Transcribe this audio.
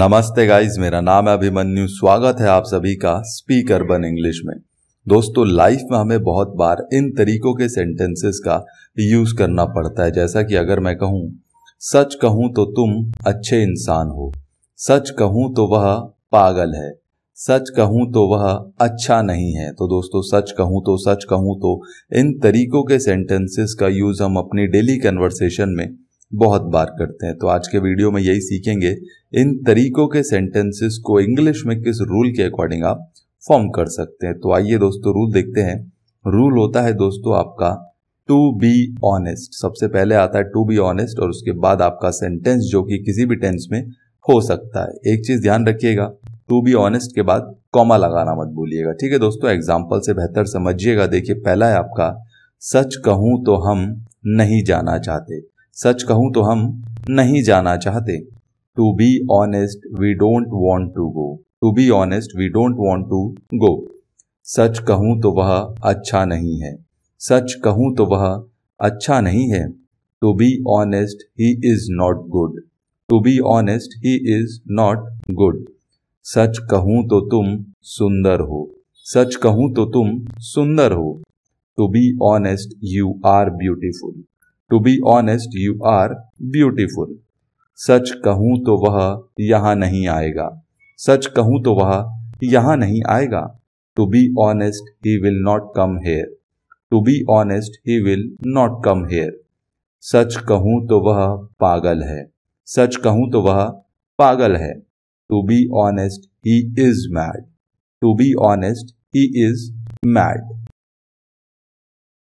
नमस्ते गाइस मेरा नाम है अभिमन्यु स्वागत है आप सभी का स्पीकर बन इंग्लिश में दोस्तों लाइफ में हमें बहुत बार इन तरीकों के सेंटेंसेस का यूज करना पड़ता है जैसा कि अगर मैं कहूँ सच कहूँ तो तुम अच्छे इंसान हो सच कहूँ तो वह पागल है सच कहूँ तो वह अच्छा नहीं है तो दोस्तों सच कहूँ तो सच कहूँ तो इन तरीकों के सेंटेंसेस का यूज़ हम अपनी डेली कन्वर्सेशन में बहुत बार करते हैं तो आज के वीडियो में यही सीखेंगे इन तरीकों के सेंटेंसेस को इंग्लिश में किस रूल के अकॉर्डिंग आप फॉर्म कर सकते हैं तो आइए दोस्तों रूल देखते हैं रूल होता है दोस्तों आपका टू बी ऑनेस्ट सबसे पहले आता है टू बी ऑनेस्ट और उसके बाद आपका सेंटेंस जो कि किसी भी टेंस में हो सकता है एक चीज ध्यान रखिएगा टू बी ऑनेस्ट के बाद कॉमा लगाना मत भूलिएगा ठीक है दोस्तों एग्जाम्पल से बेहतर समझिएगा देखिए पहला है आपका सच कहूं तो हम नहीं जाना चाहते सच कहूं तो हम नहीं जाना चाहते to be honest we don't want to go to be honest we don't want to go सच कहूं तो वह अच्छा नहीं है सच कहूँ तो वह अच्छा नहीं है to be honest he is not good to be honest he is not good सच कहूँ तो तुम सुंदर हो सच कहूं तो तुम सुंदर हो to be honest you are beautiful to be honest you are beautiful सच कहूं तो वह यहां नहीं आएगा सच कहूं तो वह यहां नहीं आएगा to be honest he will not come here to be honest he will not come here सच कहूं तो वह पागल है सच कहूं तो वह पागल है to be honest he is mad to be honest he is mad